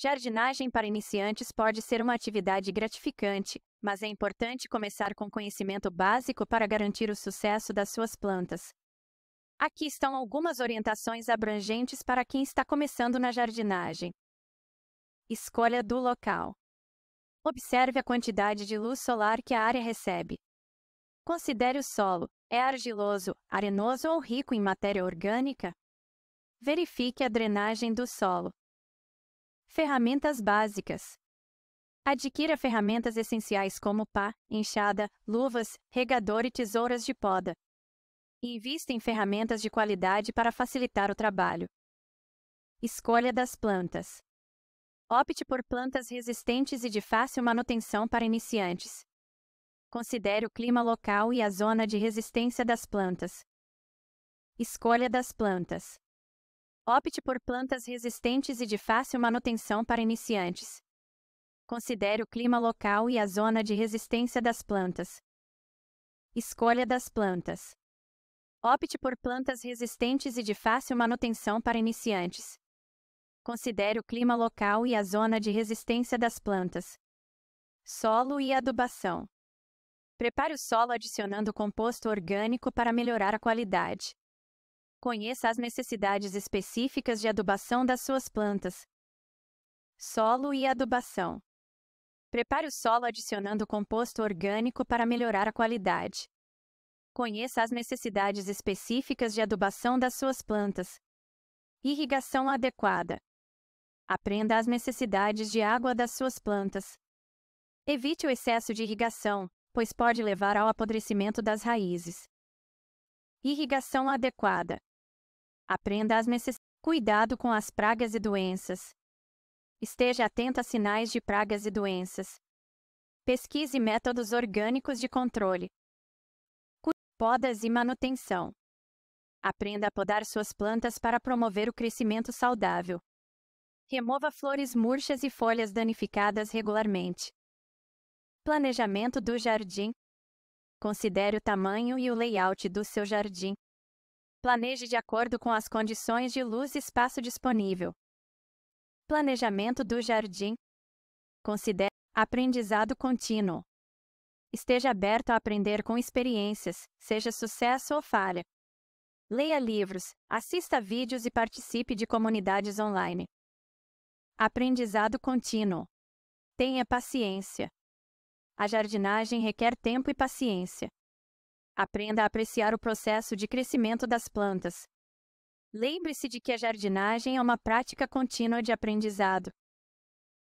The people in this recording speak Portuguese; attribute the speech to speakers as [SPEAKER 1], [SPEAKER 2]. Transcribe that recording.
[SPEAKER 1] Jardinagem para iniciantes pode ser uma atividade gratificante, mas é importante começar com conhecimento básico para garantir o sucesso das suas plantas. Aqui estão algumas orientações abrangentes para quem está começando na jardinagem. Escolha do local. Observe a quantidade de luz solar que a área recebe. Considere o solo: é argiloso, arenoso ou rico em matéria orgânica? Verifique a drenagem do solo. Ferramentas básicas. Adquira ferramentas essenciais como pá, enxada, luvas, regador e tesouras de poda. Invista em ferramentas de qualidade para facilitar o trabalho. Escolha das plantas. Opte por plantas resistentes e de fácil manutenção para iniciantes. Considere o clima local e a zona de resistência das plantas. Escolha das plantas. Opte por plantas resistentes e de fácil manutenção para iniciantes. Considere o clima local e a zona de resistência das plantas. Escolha das plantas. Opte por plantas resistentes e de fácil manutenção para iniciantes. Considere o clima local e a zona de resistência das plantas. Solo e adubação. Prepare o solo adicionando composto orgânico para melhorar a qualidade. Conheça as necessidades específicas de adubação das suas plantas. Solo e adubação. Prepare o solo adicionando composto orgânico para melhorar a qualidade. Conheça as necessidades específicas de adubação das suas plantas. Irrigação adequada. Aprenda as necessidades de água das suas plantas. Evite o excesso de irrigação, pois pode levar ao apodrecimento das raízes. Irrigação adequada. Aprenda as necessidades. Cuidado com as pragas e doenças. Esteja atento a sinais de pragas e doenças. Pesquise métodos orgânicos de controle. Podas e manutenção. Aprenda a podar suas plantas para promover o crescimento saudável. Remova flores murchas e folhas danificadas regularmente. Planejamento do jardim. Considere o tamanho e o layout do seu jardim. Planeje de acordo com as condições de luz e espaço disponível. Planejamento do jardim. Considere aprendizado contínuo. Esteja aberto a aprender com experiências, seja sucesso ou falha. Leia livros, assista vídeos e participe de comunidades online. Aprendizado contínuo. Tenha paciência. A jardinagem requer tempo e paciência. Aprenda a apreciar o processo de crescimento das plantas. Lembre-se de que a jardinagem é uma prática contínua de aprendizado.